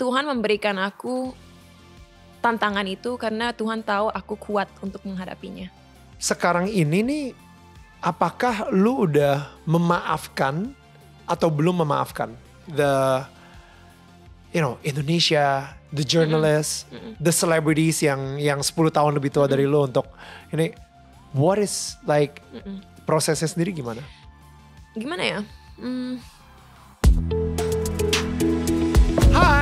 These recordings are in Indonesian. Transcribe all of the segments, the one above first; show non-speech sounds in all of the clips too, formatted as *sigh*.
Tuhan memberikan aku tantangan itu karena Tuhan tahu aku kuat untuk menghadapinya. Sekarang ini nih, apakah lu udah memaafkan atau belum memaafkan the you know Indonesia, the journalist, mm -hmm. the celebrities yang yang 10 tahun lebih tua mm -hmm. dari lu untuk ini what is like mm -hmm. prosesnya sendiri gimana? Gimana ya? Hmm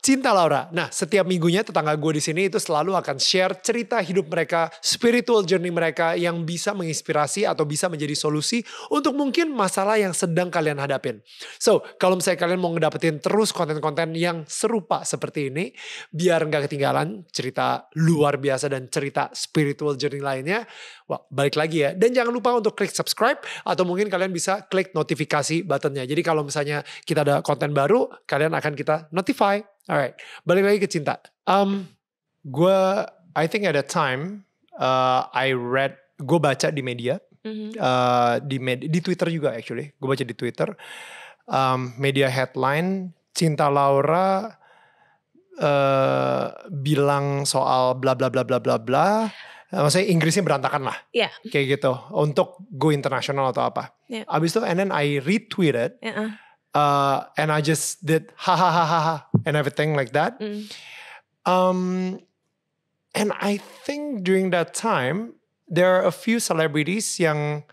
Cinta Laura. Nah, setiap minggunya tetangga gue di sini itu selalu akan share cerita hidup mereka, spiritual journey mereka yang bisa menginspirasi atau bisa menjadi solusi untuk mungkin masalah yang sedang kalian hadapin. So, kalau misalnya kalian mau ngedapetin terus konten-konten yang serupa seperti ini, biar nggak ketinggalan cerita luar biasa dan cerita spiritual journey lainnya, Wah balik lagi ya. Dan jangan lupa untuk klik subscribe atau mungkin kalian bisa klik notifikasi buttonnya. Jadi kalau misalnya kita ada konten baru, kalian akan kita notify. Alright, balik lagi ke cinta. Um, gue, I think at that time, uh, I read, gue baca di media, mm-hmm. uh, di med, di Twitter juga actually, gue baca di Twitter, um, media headline, cinta Laura uh, bilang soal bla bla bla bla bla bla, uh, maksudnya Inggrisnya berantakan lah, yeah. kayak gitu, untuk go internasional atau apa. Yeah. Abis itu, and then I retweeted. Uh-uh. and I just did hahaha and everything like that. Mm. Um, and I think during that time there are a few celebrities yang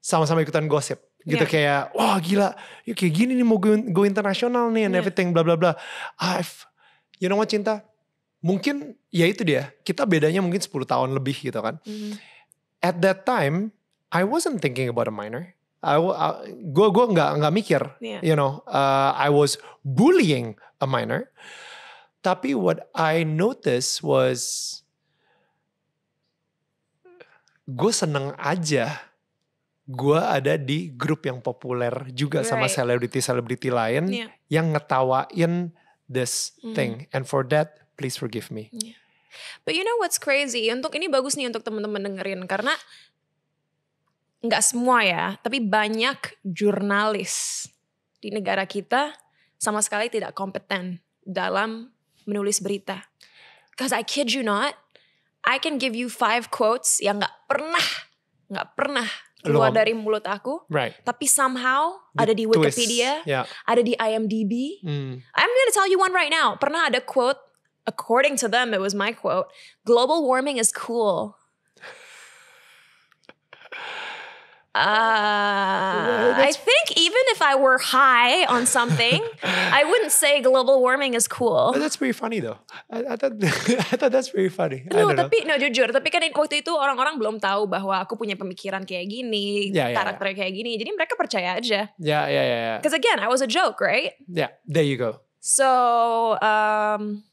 sama-sama ikutan gosip gitu yeah. kayak wah gila ya kayak gini nih mau go, go internasional nih and yeah. everything bla bla bla. I've you know what cinta? Mungkin ya itu dia. Kita bedanya mungkin 10 tahun lebih gitu kan. Mm At that time I wasn't thinking about a minor. I, I uh, gue gue nggak nggak mikir, yeah. you know, uh, I was bullying a minor. Tapi what I noticed was gue seneng aja gue ada di grup yang populer juga right. sama selebriti-selebriti lain yeah. yang ngetawain this mm. thing and for that please forgive me. Yeah. But you know what's crazy? Untuk ini bagus nih untuk teman-teman dengerin karena nggak semua ya, tapi banyak jurnalis di negara kita sama sekali tidak kompeten dalam menulis berita. Cause I kid you not, I can give you five quotes yang nggak pernah, nggak pernah keluar dari mulut aku. Right. Tapi somehow The ada di Wikipedia, yeah. ada di IMDb. Mm. I'm gonna tell you one right now. Pernah ada quote, according to them, it was my quote. Global warming is cool. Uh, I think even if I were high on something, *laughs* I wouldn't say global warming is cool. That's pretty funny though. I, I thought *laughs* I thought that's pretty funny. No, tapi know. no jujur, tapi kan waktu itu orang-orang belum tahu bahwa aku punya pemikiran kayak gini, yeah, yeah, ya. karakter yeah. kayak gini. Jadi mereka percaya aja. Ya, yeah, ya, yeah, ya. Yeah. Ya. again, I was a joke, right? Yeah, there you go. So, um,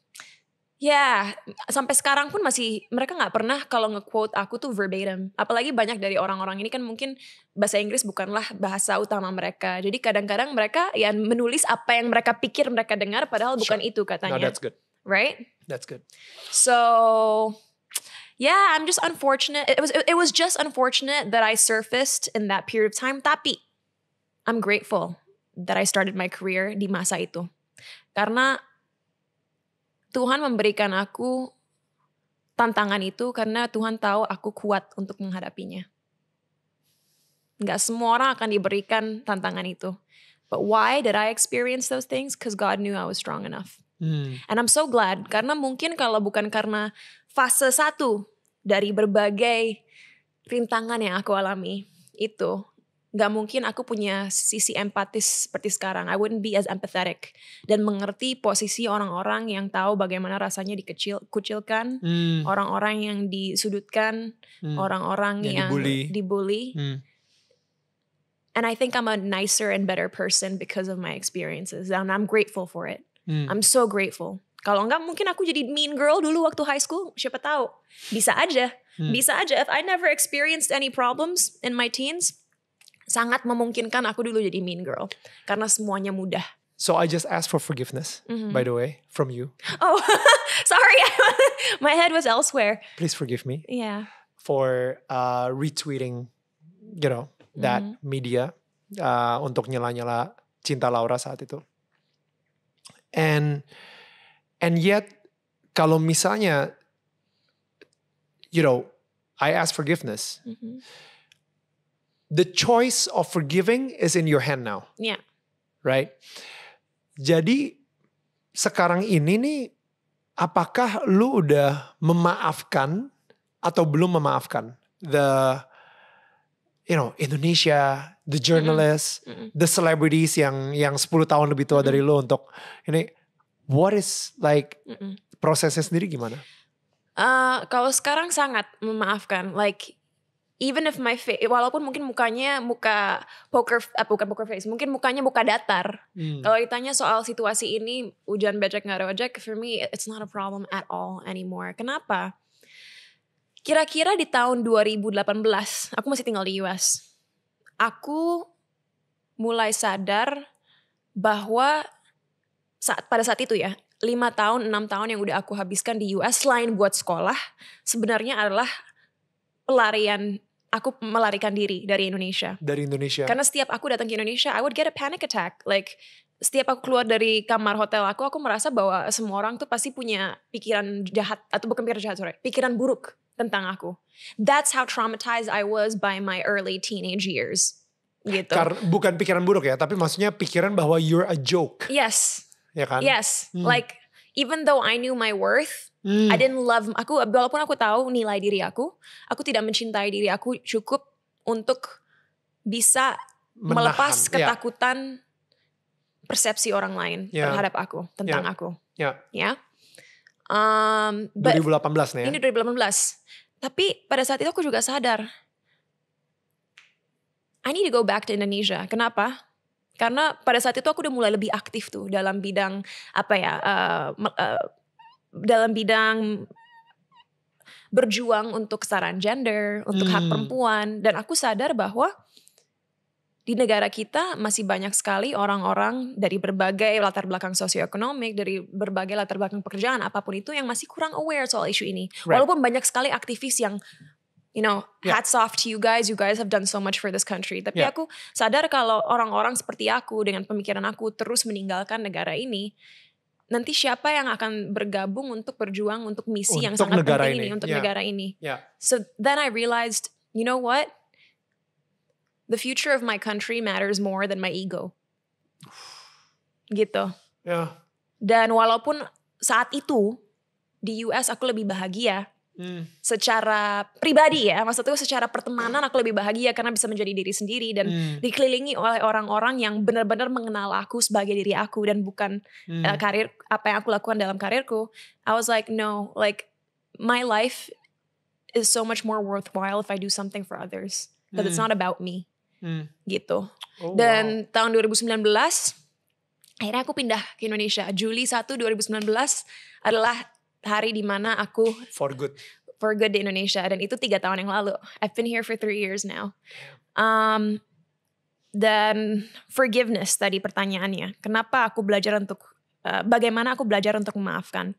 Ya, sampai sekarang pun masih mereka nggak pernah kalau ngequote aku tuh verbatim. Apalagi banyak dari orang-orang ini kan mungkin bahasa Inggris bukanlah bahasa utama mereka. Jadi kadang-kadang mereka yang menulis apa yang mereka pikir mereka dengar padahal bukan itu katanya. No, that's good. Right? That's good. So yeah, I'm just unfortunate. It was it was just unfortunate that I surfaced in that period of time, tapi I'm grateful that I started my career di masa itu. Karena Tuhan memberikan aku tantangan itu karena Tuhan tahu aku kuat untuk menghadapinya. Gak semua orang akan diberikan tantangan itu. But why did I experience those things? Because God knew I was strong enough. Hmm. And I'm so glad karena mungkin kalau bukan karena fase satu dari berbagai rintangan yang aku alami itu, nggak mungkin aku punya sisi empatis seperti sekarang. I wouldn't be as empathetic dan mengerti posisi orang-orang yang tahu bagaimana rasanya dikecil kucilkan, hmm. orang-orang yang disudutkan, hmm. orang-orang yang, yang dibully. Hmm. And I think I'm a nicer and better person because of my experiences and I'm grateful for it. Hmm. I'm so grateful. Kalau enggak mungkin aku jadi mean girl dulu waktu high school, siapa tahu. Bisa aja. Hmm. Bisa aja if I never experienced any problems in my teens, sangat memungkinkan aku dulu jadi mean girl karena semuanya mudah. So I just ask for forgiveness, mm-hmm. by the way, from you. Oh, *laughs* sorry, *laughs* my head was elsewhere. Please forgive me. Yeah. For uh, retweeting, you know, that mm-hmm. media uh, untuk nyela-nyela cinta Laura saat itu. And and yet kalau misalnya, you know, I ask forgiveness. Mm-hmm the choice of forgiving is in your hand now. Yeah. Right? Jadi sekarang ini nih apakah lu udah memaafkan atau belum memaafkan the you know Indonesia, the journalists, mm -hmm. the celebrities yang yang 10 tahun lebih tua mm -hmm. dari lu untuk ini what is like mm -hmm. prosesnya sendiri gimana? Uh, kalau sekarang sangat memaafkan like even if my face walaupun mungkin mukanya muka poker uh, bukan poker face mungkin mukanya muka datar hmm. kalau ditanya soal situasi ini hujan becek nggak becek for me it's not a problem at all anymore kenapa kira-kira di tahun 2018 aku masih tinggal di US aku mulai sadar bahwa saat pada saat itu ya lima tahun enam tahun yang udah aku habiskan di US selain buat sekolah sebenarnya adalah pelarian aku melarikan diri dari Indonesia. Dari Indonesia. Karena setiap aku datang ke Indonesia, I would get a panic attack. Like setiap aku keluar dari kamar hotel aku, aku merasa bahwa semua orang tuh pasti punya pikiran jahat atau bukan pikiran jahat, sorry, pikiran buruk tentang aku. That's how traumatized I was by my early teenage years. Gitu. Kar bukan pikiran buruk ya, tapi maksudnya pikiran bahwa you're a joke. Yes. Ya kan? Yes. Hmm. Like even though I knew my worth, Hmm. I didn't love aku walaupun aku tahu nilai diri aku, aku tidak mencintai diri aku cukup untuk bisa Menahan, melepas ya. ketakutan yeah. persepsi orang lain yeah. terhadap aku tentang yeah. aku. Ya. Yeah. Yeah. Um, 2018 nih ya. Ini 2018. Tapi pada saat itu aku juga sadar I need to go back to Indonesia. Kenapa? Karena pada saat itu aku udah mulai lebih aktif tuh dalam bidang apa ya uh, uh, dalam bidang berjuang untuk kesetaraan gender, untuk hmm. hak perempuan dan aku sadar bahwa di negara kita masih banyak sekali orang-orang dari berbagai latar belakang sosiokonomik dari berbagai latar belakang pekerjaan apapun itu yang masih kurang aware soal isu ini. Right. Walaupun banyak sekali aktivis yang you know, yeah. hats off to you guys, you guys have done so much for this country. Tapi yeah. aku sadar kalau orang-orang seperti aku dengan pemikiran aku terus meninggalkan negara ini, nanti siapa yang akan bergabung untuk berjuang untuk misi untuk yang sangat penting ini, ini untuk yeah. negara ini. Yeah. So then I realized, you know what? The future of my country matters more than my ego. Gitu. Yeah. Dan walaupun saat itu di US aku lebih bahagia Hmm. Secara pribadi ya, maksudku secara pertemanan aku lebih bahagia karena bisa menjadi diri sendiri dan hmm. dikelilingi oleh orang-orang yang benar-benar mengenal aku sebagai diri aku dan bukan hmm. uh, karir apa yang aku lakukan dalam karirku. I was like, no, like my life is so much more worthwhile if I do something for others. That hmm. it's not about me. Hmm. Gitu. Oh, dan wow. tahun 2019 akhirnya aku pindah ke Indonesia. Juli 1 2019 adalah hari di mana aku for good for good di Indonesia dan itu tiga tahun yang lalu. I've been here for three years now. Um, dan forgiveness tadi pertanyaannya. Kenapa aku belajar untuk uh, bagaimana aku belajar untuk memaafkan?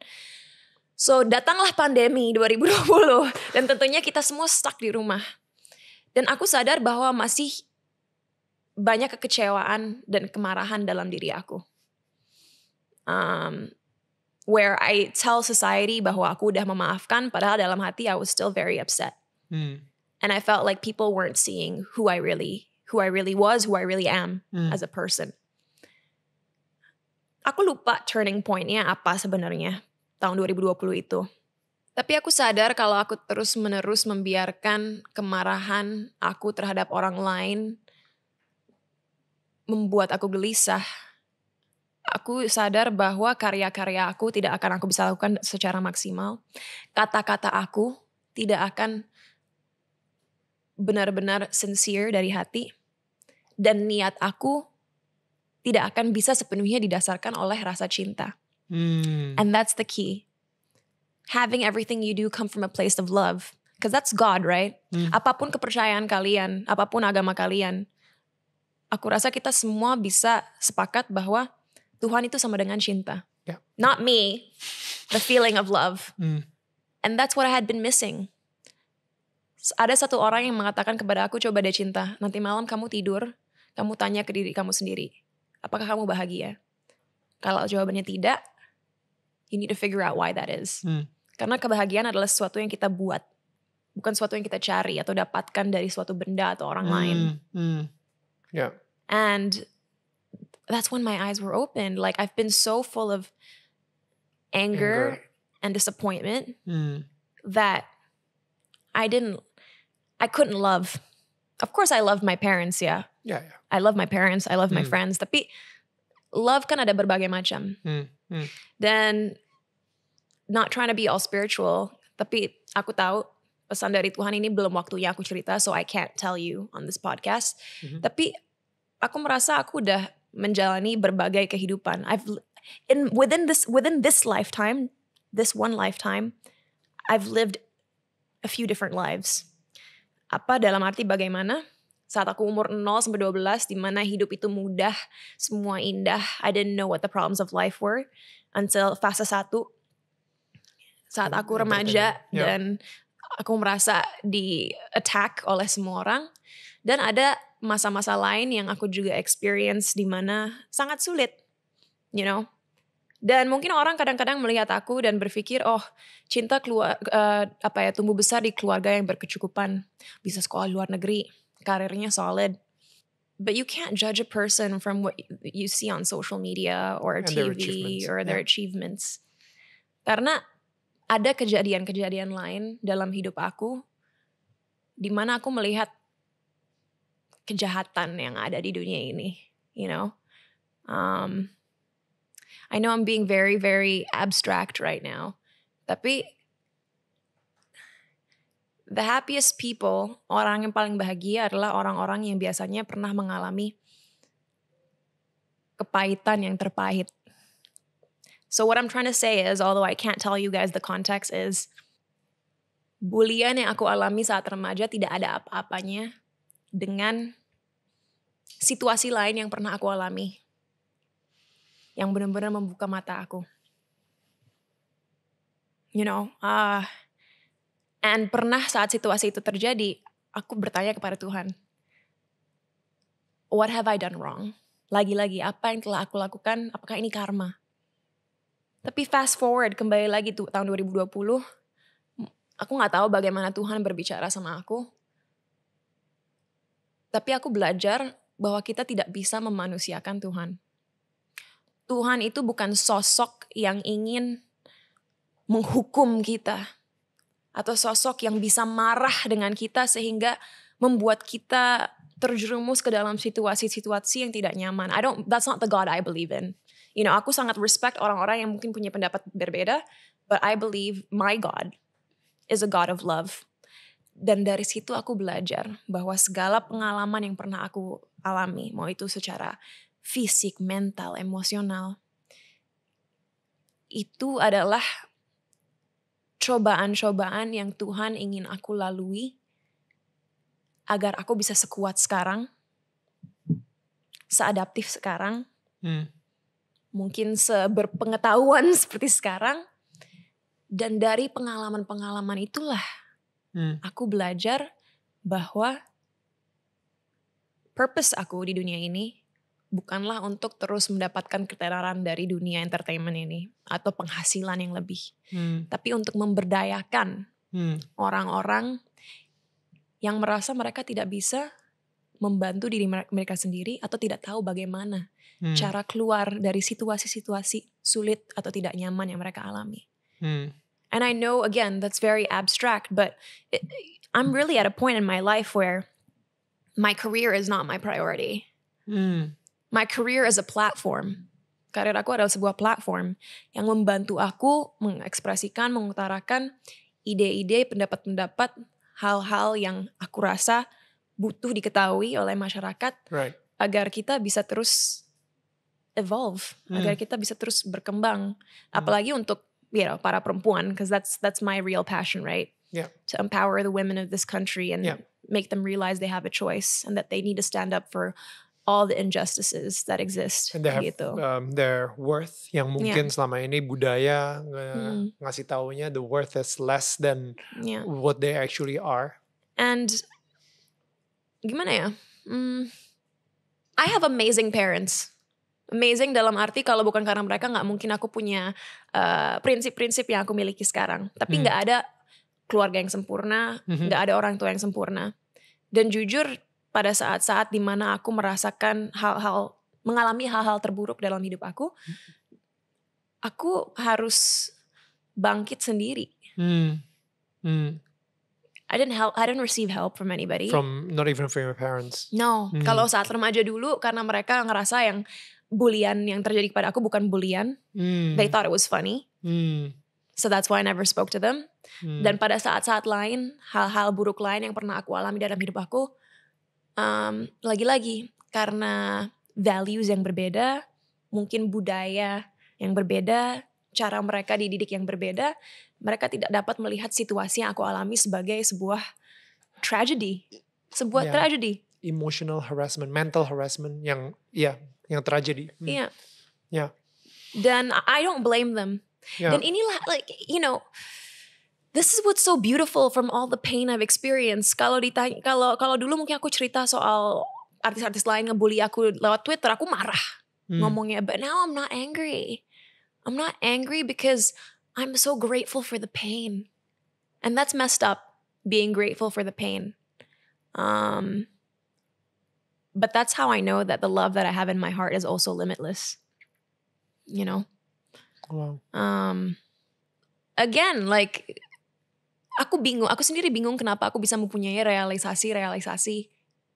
So datanglah pandemi 2020 dan tentunya kita semua stuck di rumah. Dan aku sadar bahwa masih banyak kekecewaan dan kemarahan dalam diri aku. Um, where I tell society bahwa aku udah memaafkan padahal dalam hati I was still very upset. Hmm. And I felt like people weren't seeing who I really who I really was, who I really am hmm. as a person. Aku lupa turning pointnya apa sebenarnya tahun 2020 itu. Tapi aku sadar kalau aku terus-menerus membiarkan kemarahan aku terhadap orang lain membuat aku gelisah aku sadar bahwa karya-karya aku tidak akan aku bisa lakukan secara maksimal. Kata-kata aku tidak akan benar-benar sincere dari hati. Dan niat aku tidak akan bisa sepenuhnya didasarkan oleh rasa cinta. Hmm. And that's the key. Having everything you do come from a place of love. Because that's God, right? Hmm. Apapun kepercayaan kalian, apapun agama kalian, aku rasa kita semua bisa sepakat bahwa Tuhan itu sama dengan cinta. Yeah. Not me, the feeling of love. Mm. And that's what I had been missing. Ada satu orang yang mengatakan kepada aku, coba deh cinta. Nanti malam kamu tidur, kamu tanya ke diri kamu sendiri. Apakah kamu bahagia? Kalau jawabannya tidak, you need to figure out why that is. Mm. Karena kebahagiaan adalah sesuatu yang kita buat. Bukan sesuatu yang kita cari atau dapatkan dari suatu benda atau orang mm. lain. Hmm. Mm. Yeah. And that's when my eyes were opened. Like I've been so full of anger, anger. and disappointment mm. that I didn't, I couldn't love. Of course, I love my parents. Yeah. Yeah. yeah. I love my parents. I love mm. my hmm. friends. Tapi love kan ada berbagai macam. Mm. Mm. Then not trying to be all spiritual, tapi aku tahu pesan dari Tuhan ini belum waktunya aku cerita, so I can't tell you on this podcast. Mm-hmm. Tapi aku merasa aku udah menjalani berbagai kehidupan. I've in within this within this lifetime, this one lifetime, I've lived a few different lives. Apa dalam arti bagaimana? Saat aku umur 0 sampai 12 di mana hidup itu mudah, semua indah. I didn't know what the problems of life were until fase 1 saat aku remaja dan aku merasa di attack oleh semua orang dan ada masa-masa lain yang aku juga experience di mana sangat sulit, you know. Dan mungkin orang kadang-kadang melihat aku dan berpikir, oh cinta keluar uh, apa ya tumbuh besar di keluarga yang berkecukupan, bisa sekolah luar negeri, karirnya solid. But you can't judge a person from what you see on social media or TV their or their yeah. achievements. Karena ada kejadian-kejadian lain dalam hidup aku di mana aku melihat kejahatan yang ada di dunia ini, you know. Um, I know I'm being very very abstract right now. Tapi the happiest people, orang yang paling bahagia adalah orang-orang yang biasanya pernah mengalami kepahitan yang terpahit. So what I'm trying to say is, although I can't tell you guys the context is, bulian yang aku alami saat remaja tidak ada apa-apanya dengan situasi lain yang pernah aku alami. Yang benar-benar membuka mata aku. You know, uh, and pernah saat situasi itu terjadi, aku bertanya kepada Tuhan, what have I done wrong? Lagi-lagi, apa yang telah aku lakukan? Apakah ini karma? Tapi fast forward kembali lagi tuh tahun 2020, aku nggak tahu bagaimana Tuhan berbicara sama aku. Tapi aku belajar bahwa kita tidak bisa memanusiakan Tuhan. Tuhan itu bukan sosok yang ingin menghukum kita atau sosok yang bisa marah dengan kita sehingga membuat kita terjerumus ke dalam situasi-situasi yang tidak nyaman. I don't that's not the God I believe in. You know, aku sangat respect orang-orang yang mungkin punya pendapat berbeda, but I believe my God is a God of love. Dan dari situ aku belajar bahwa segala pengalaman yang pernah aku alami, mau itu secara fisik, mental, emosional, itu adalah cobaan-cobaan yang Tuhan ingin aku lalui agar aku bisa sekuat sekarang, seadaptif sekarang, hmm. mungkin seberpengetahuan *laughs* seperti sekarang, dan dari pengalaman-pengalaman itulah hmm. aku belajar bahwa purpose aku di dunia ini bukanlah untuk terus mendapatkan ketenaran dari dunia entertainment ini atau penghasilan yang lebih, hmm. tapi untuk memberdayakan hmm. orang-orang hmm. yang merasa mereka tidak bisa membantu diri mereka sendiri atau tidak tahu bagaimana hmm. cara keluar dari situasi-situasi sulit atau tidak nyaman yang mereka alami. Hmm. And I know again that's very abstract, but it, I'm really at a point in my life where my career is not my priority. Mm. My career is a platform. Karir aku adalah sebuah platform yang membantu aku mengekspresikan, mengutarakan ide-ide, pendapat-pendapat, hal-hal yang aku rasa butuh diketahui oleh masyarakat right. agar kita bisa terus evolve, mm. agar kita bisa terus berkembang. Mm. Apalagi untuk you know, para perempuan, because that's that's my real passion, right? Yeah. To empower the women of this country and yeah make them realize they have a choice and that they need to stand up for all the injustices that exist and they have, gitu. Um, their worth yang mungkin yeah. selama ini budaya uh, mm. ngasih taunya the worth is less than yeah. what they actually are. And gimana ya? Mm, I have amazing parents. Amazing dalam arti kalau bukan karena mereka nggak mungkin aku punya eh, prinsip-prinsip uh, yang aku miliki sekarang. Tapi hmm. nggak hmm. ada keluarga yang sempurna, mhm. nggak mm -hmm. ada orang tua yang sempurna. Dan jujur pada saat-saat dimana aku merasakan hal-hal mengalami hal-hal terburuk dalam hidup aku, mhm. aku harus bangkit sendiri. Mm. Mm. I didn't help. I didn't receive help from anybody. From not even from your parents. No. Mm. Kalau saat remaja dulu, karena mereka ngerasa yang bulian yang terjadi kepada aku bukan bulian. Mm. They thought it was funny. Mm. So that's why I never spoke to them. Hmm. Dan pada saat-saat lain, hal-hal buruk lain yang pernah aku alami dalam hidup aku, lagi lagi-lagi karena values yang berbeda, mungkin budaya yang berbeda, cara mereka dididik yang berbeda, mereka tidak dapat melihat situasi yang aku alami sebagai sebuah tragedy, sebuah yeah. tragedi. Emotional harassment, mental harassment yang ya yeah, yang tragedi. Hmm. Iya. Yeah. Ya. Yeah. Dan I don't blame them. Yeah. Dan inilah like you know this is what's so beautiful from all the pain I've experienced. Kalau ditanya, kalau kalau dulu mungkin aku cerita soal artis-artis lain ngebully aku lewat Twitter, aku marah hmm. ngomongnya. But now I'm not angry. I'm not angry because I'm so grateful for the pain, and that's messed up. Being grateful for the pain. Um, but that's how I know that the love that I have in my heart is also limitless. You know. Wow. Um again, like aku bingung, aku sendiri bingung kenapa aku bisa mempunyai realisasi-realisasi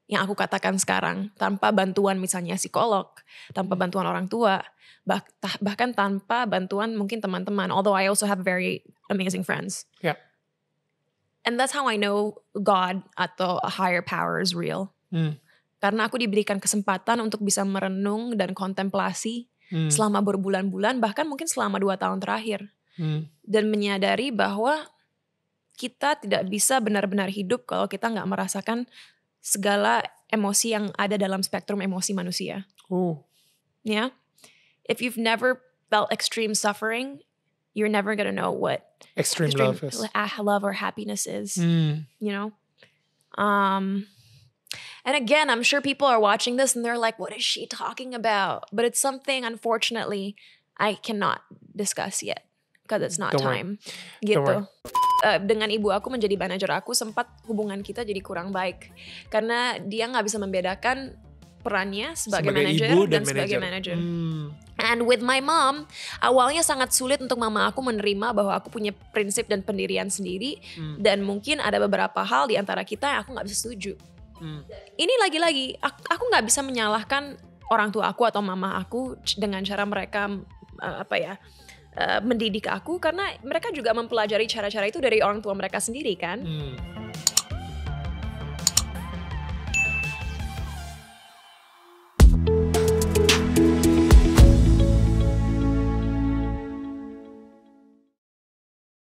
yang aku katakan sekarang tanpa bantuan misalnya psikolog, tanpa hmm. bantuan orang tua, bah bahkan tanpa bantuan mungkin teman-teman. Although I also have very amazing friends. Yeah. And that's how I know God atau a higher power is real. Hmm. Karena aku diberikan kesempatan untuk bisa merenung dan kontemplasi hmm. selama berbulan-bulan bahkan mungkin selama dua tahun terakhir. Hmm. Dan menyadari bahwa kita tidak bisa benar-benar hidup kalau kita nggak merasakan segala emosi yang ada dalam spektrum emosi manusia. Oh. Ya. Yeah? If you've never felt extreme suffering, you're never gonna know what extreme, extreme love is. Ah, love or happiness is. Mm. You know. Um. And again, I'm sure people are watching this and they're like, "What is she talking about?" But it's something, unfortunately, I cannot discuss yet because it's not Don't time. Worry. Gitu. Don't worry. Eh, dengan ibu aku menjadi manajer aku sempat hubungan kita jadi kurang baik karena dia nggak bisa membedakan perannya sebagai, sebagai manajer dan, dan manager. sebagai manajer. Hmm. And with my mom, awalnya sangat sulit untuk mama aku menerima bahwa aku punya prinsip dan pendirian sendiri hmm. dan mungkin ada beberapa hal di antara kita yang aku nggak bisa setuju. Hmm. Ini lagi-lagi aku nggak bisa menyalahkan orang tua aku atau mama aku dengan cara mereka eh, apa ya Eh, mendidik aku karena mereka juga mempelajari cara-cara itu dari orang tua mereka sendiri kan. Hmm.